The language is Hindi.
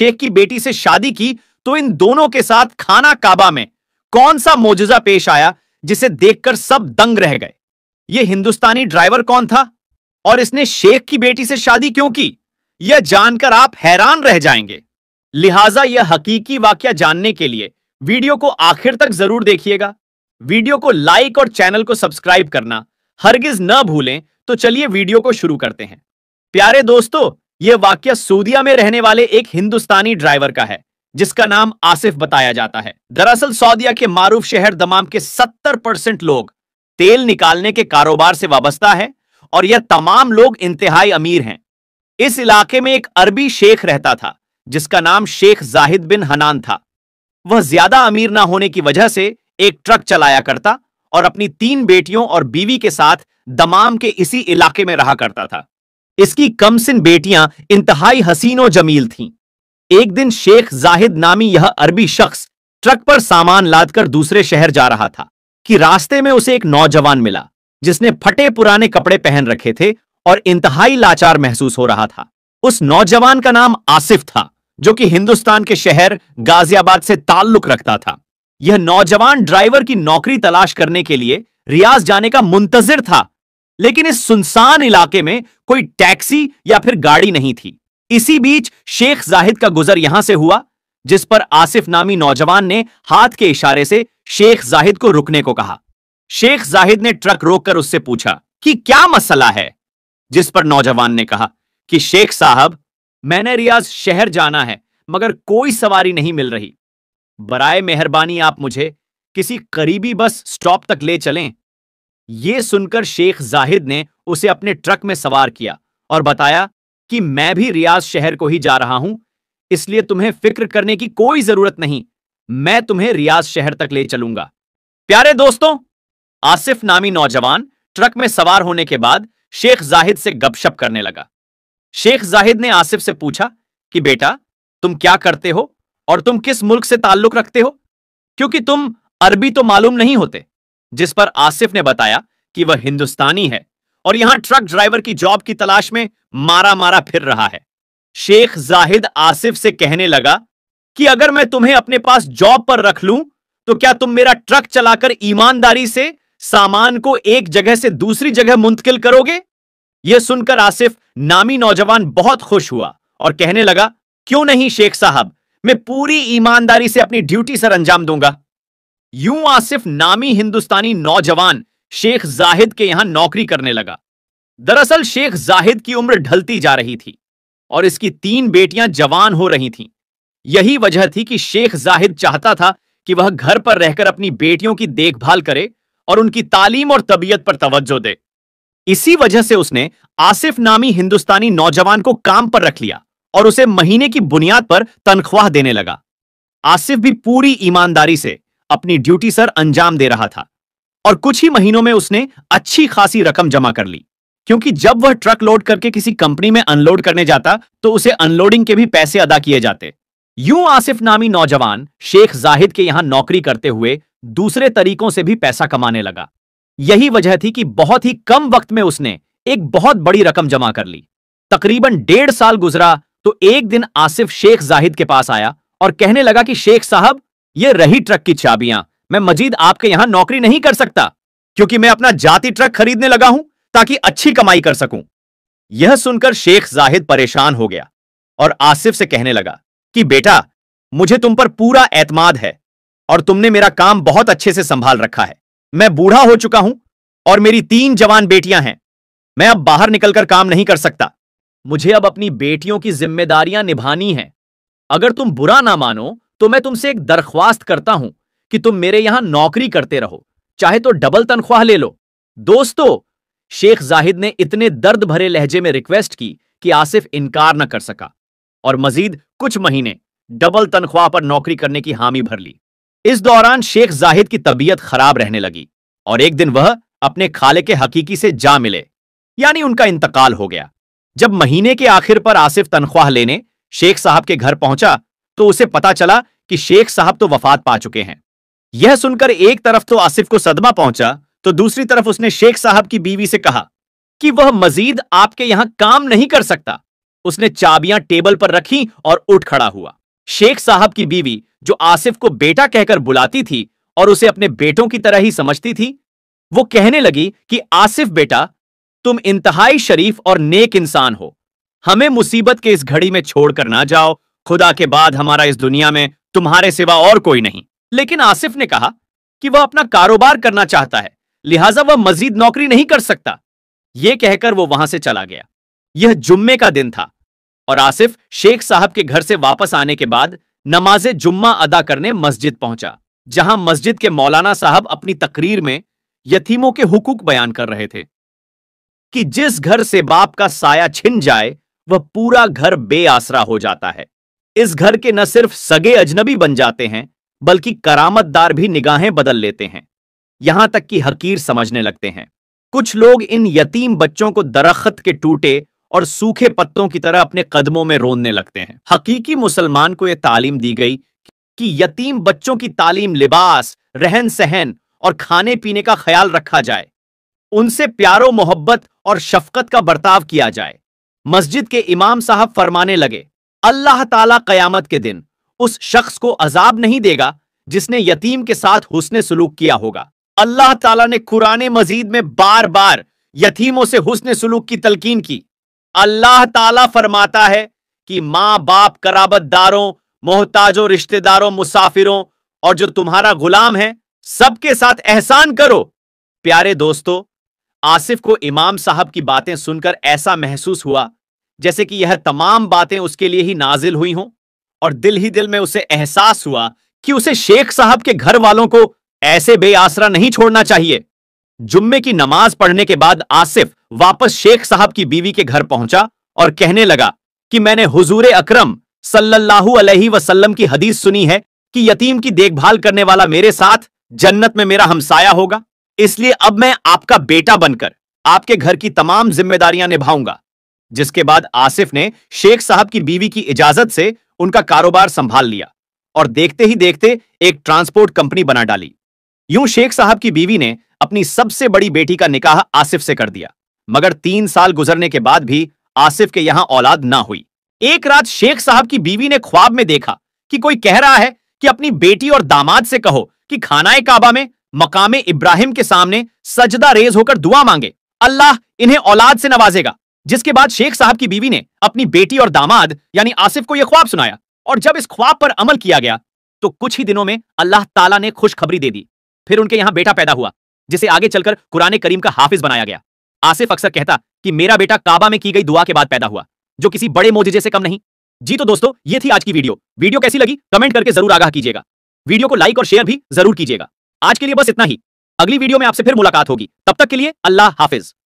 शेख की बेटी से शादी की तो इन दोनों के साथ खाना काबा में कौन सा मोजा पेश आया जिसे देखकर सब दंग रह गए यह हिंदुस्तानी ड्राइवर कौन था और इसने शेख की बेटी से शादी क्यों की यह जानकर आप हैरान रह जाएंगे लिहाजा यह हकीकी वाक्य जानने के लिए वीडियो को आखिर तक जरूर देखिएगा वीडियो को लाइक और चैनल को सब्सक्राइब करना हरगिज न भूलें तो चलिए वीडियो को शुरू करते हैं प्यारे दोस्तों यह वाक्य सऊदिया में रहने वाले एक हिंदुस्तानी ड्राइवर का है जिसका नाम आसिफ बताया जाता है दरअसल सऊदिया के मारूफ शहर दमाम के 70 परसेंट लोग तेल निकालने के कारोबार से वाबस्ता है और यह तमाम लोग इंतहाई अमीर हैं इस इलाके में एक अरबी शेख रहता था जिसका नाम शेख जाहिद बिन हनान था वह ज्यादा अमीर ना होने की वजह से एक ट्रक चलाया करता और अपनी तीन बेटियों और बीवी के साथ दमाम के इसी इलाके में रहा करता था इसकी कमसिन बेटियां इंतहाई हसीनो जमील थीं। एक दिन शेख जाहिद नामी यह अरबी शख्स ट्रक पर सामान लादकर दूसरे शहर जा रहा था कि रास्ते में उसे एक नौजवान मिला जिसने फटे पुराने कपड़े पहन रखे थे और इंतहाई लाचार महसूस हो रहा था उस नौजवान का नाम आसिफ था जो कि हिंदुस्तान के शहर गाजियाबाद से ताल्लुक रखता था यह नौजवान ड्राइवर की नौकरी तलाश करने के लिए रियाज जाने का मुंतजिर था लेकिन इस सुनसान इलाके में कोई टैक्सी या फिर गाड़ी नहीं थी इसी बीच शेख जाहिद का गुजर यहां से हुआ जिस पर आसिफ नामी नौजवान ने हाथ के इशारे से शेख जाहिद को रुकने को कहा शेख जाहिद ने ट्रक रोककर उससे पूछा कि क्या मसला है जिस पर नौजवान ने कहा कि शेख साहब मैंने रियाज शहर जाना है मगर कोई सवारी नहीं मिल रही बराए मेहरबानी आप मुझे किसी करीबी बस स्टॉप तक ले चलें ये सुनकर शेख जाहिद ने उसे अपने ट्रक में सवार किया और बताया कि मैं भी रियाज शहर को ही जा रहा हूं इसलिए तुम्हें फिक्र करने की कोई जरूरत नहीं मैं तुम्हें रियाज शहर तक ले चलूंगा प्यारे दोस्तों आसिफ नामी नौजवान ट्रक में सवार होने के बाद शेख जाहिद से गपशप करने लगा शेख जाहिद ने आसिफ से पूछा कि बेटा तुम क्या करते हो और तुम किस मुल्क से ताल्लुक रखते हो क्योंकि तुम अरबी तो मालूम नहीं होते जिस पर आसिफ ने बताया कि वह हिंदुस्तानी है और यहां ट्रक ड्राइवर की जॉब की तलाश में मारा मारा फिर रहा है शेख जाहिद आसिफ से कहने लगा कि अगर मैं तुम्हें अपने पास जॉब पर रख लूं तो क्या तुम मेरा ट्रक चलाकर ईमानदारी से सामान को एक जगह से दूसरी जगह मुंतकिल करोगे यह सुनकर आसिफ नामी नौजवान बहुत खुश हुआ और कहने लगा क्यों नहीं शेख साहब मैं पूरी ईमानदारी से अपनी ड्यूटी सर अंजाम दूंगा यूं आसिफ नामी हिंदुस्तानी नौजवान शेख जाहिद के यहां नौकरी करने लगा दरअसल शेख जाहिद की उम्र ढलती जा रही थी और इसकी तीन बेटियां जवान हो रही थीं यही वजह थी कि शेख जाहिद चाहता था कि वह घर पर रहकर अपनी बेटियों की देखभाल करे और उनकी तालीम और तबीयत पर तवज्जो दे इसी वजह से उसने आसिफ नामी हिंदुस्तानी नौजवान को काम पर रख लिया और उसे महीने की बुनियाद पर तनख्वाह देने लगा आसिफ भी पूरी ईमानदारी से अपनी ड्यूटी सर अंजाम दे रहा था और कुछ ही महीनों में उसने अच्छी खासी रकम जमा कर ली क्योंकि जब वह ट्रक लोड करके किसी कंपनी में अनलोड करने जाता तो उसे अनलोडिंग के भी पैसे अदा किए जाते यूं आसिफ नामी नौजवान शेख जाहिद के यहां नौकरी करते हुए दूसरे तरीकों से भी पैसा कमाने लगा यही वजह थी कि बहुत ही कम वक्त में उसने एक बहुत बड़ी रकम जमा कर ली तकरीबन डेढ़ साल गुजरा तो एक दिन आसिफ शेख जाहिद के पास आया और कहने लगा कि शेख साहब ये रही ट्रक की चाबियां मैं मजीद आपके यहां नौकरी नहीं कर सकता क्योंकि मैं अपना जाति ट्रक खरीदने लगा हूं ताकि अच्छी कमाई कर सकूं यह सुनकर शेख जाहिद परेशान हो गया और आसिफ से कहने लगा कि बेटा मुझे तुम पर पूरा एतमाद है और तुमने मेरा काम बहुत अच्छे से संभाल रखा है मैं बूढ़ा हो चुका हूं और मेरी तीन जवान बेटियां हैं मैं अब बाहर निकलकर काम नहीं कर सकता मुझे अब अपनी बेटियों की जिम्मेदारियां निभानी हैं अगर तुम बुरा ना मानो तो मैं तुमसे एक दरख्वास्त करता हूं कि तुम मेरे यहां नौकरी करते रहो चाहे तो डबल तनख्वाह ले लो दोस्तों शेख जाहिद ने इतने दर्द भरे लहजे में रिक्वेस्ट की कि आसिफ इनकार न कर सका और मजीद कुछ महीने डबल तनख्वाह पर नौकरी करने की हामी भर ली इस दौरान शेख जाहिद की तबीयत खराब रहने लगी और एक दिन वह अपने खाले के हकीकी से जा मिले यानी उनका इंतकाल हो गया जब महीने के आखिर पर आसिफ तनख्वाह लेने शेख साहब के घर पहुंचा तो उसे पता चला कि शेख साहब तो वफात पा चुके हैं यह सुनकर एक तरफ तो आसिफ को सदमा पहुंचा तो दूसरी तरफ उसने शेख साहब की बीवी से कहा कि वह मजीद आपके यहां काम नहीं कर सकता उसने चाबियां टेबल पर रखी और उठ खड़ा हुआ शेख साहब की बीवी जो आसिफ को बेटा कहकर बुलाती थी और उसे अपने बेटों की तरह ही समझती थी वो कहने लगी कि आसिफ बेटा तुम इंतहाई शरीफ और नेक इंसान हो हमें मुसीबत के इस घड़ी में छोड़कर ना जाओ खुदा के बाद हमारा इस दुनिया में तुम्हारे सिवा और कोई नहीं लेकिन आसिफ ने कहा कि वह अपना कारोबार करना चाहता है लिहाजा वह मजीद नौकरी नहीं कर सकता यह कहकर वो वहां से चला गया यह जुम्मे का दिन था और आसिफ शेख साहब के घर से वापस आने के बाद नमाज जुम्मा अदा करने मस्जिद पहुंचा जहां मस्जिद के मौलाना साहब अपनी तकरीर में यतीमों के हुकूक बयान कर रहे थे कि जिस घर से बाप का साया छिन जाए वह पूरा घर बेआसरा हो जाता है इस घर के न सिर्फ सगे अजनबी बन जाते हैं बल्कि करामतदार भी निगाहें बदल लेते हैं यहां तक कि हकीर समझने लगते हैं कुछ लोग इन यतीम बच्चों को दरख्त के टूटे और सूखे पत्तों की तरह अपने कदमों में रोनने लगते हैं हकीकी मुसलमान को यह तालीम दी गई कि यतीम बच्चों की तालीम लिबास रहन सहन और खाने पीने का ख्याल रखा जाए उनसे प्यारो मोहब्बत और शफकत का बर्ताव किया जाए मस्जिद के इमाम साहब फरमाने लगे अल्लाह ताला कयामत के दिन उस शख्स को अजाब नहीं देगा जिसने यतीम के साथ हुसन सलूक किया होगा अल्लाह ताला ने कुरान मजीद में बार बार यतीमों से हुसन सलूक की तलकीन की अल्लाह ताला फरमाता है कि मां बाप कराबतदारों मोहताजों रिश्तेदारों मुसाफिरों और जो तुम्हारा गुलाम है सबके साथ एहसान करो प्यारे दोस्तों आसिफ को इमाम साहब की बातें सुनकर ऐसा महसूस हुआ जैसे कि यह तमाम बातें उसके लिए ही नाजिल हुई हों और दिल ही दिल में उसे एहसास हुआ कि उसे शेख साहब के घर वालों को ऐसे बेआसरा नहीं छोड़ना चाहिए जुम्मे की नमाज पढ़ने के बाद आसिफ वापस शेख साहब की बीवी के घर पहुंचा और कहने लगा कि मैंने हुजूर अकरम सल्लल्लाहु अलैहि वसल्लम की हदीस सुनी है कि यतीम की देखभाल करने वाला मेरे साथ जन्नत में मेरा हमसाया होगा इसलिए अब मैं आपका बेटा बनकर आपके घर की तमाम जिम्मेदारियां निभाऊंगा जिसके बाद आसिफ ने शेख साहब की बीवी की इजाजत से उनका कारोबार संभाल लिया और देखते ही देखते एक ट्रांसपोर्ट कंपनी बना डाली यूं शेख साहब की बीवी ने अपनी सबसे बड़ी बेटी का निकाह आसिफ से कर दिया मगर तीन साल गुजरने के बाद भी आसिफ के यहां औलाद ना हुई एक रात शेख साहब की बीवी ने ख्वाब में देखा कि कोई कह रहा है कि अपनी बेटी और दामाद से कहो कि खानाए काबा में मकाम इब्राहिम के सामने सजदा रेज होकर दुआ मांगे अल्लाह इन्हें औलाद से नवाजेगा जिसके बाद शेख साहब की बीवी ने अपनी बेटी और दामाद यानी आसिफ को यह ख्वाब सुनाया और जब इस ख्वाब पर अमल किया गया तो कुछ ही दिनों में अल्लाह ताला ने खुशखबरी दे दी फिर उनके यहां बेटा पैदा हुआ जिसे आगे चलकर कुरान करीम का हाफिज बनाया गया आसिफ अक्सर कहता कि मेरा बेटा काबा में की गई दुआ के बाद पैदा हुआ जो किसी बड़े मोजे से कम नहीं जी तो दोस्तों ये थी आज की वीडियो वीडियो कैसी लगी कमेंट करके जरूर आगाह कीजिएगा वीडियो को लाइक और शेयर भी जरूर कीजिएगा आज के लिए बस इतना ही अगली वीडियो में आपसे फिर मुलाकात होगी तब तक के लिए अल्लाह हाफिज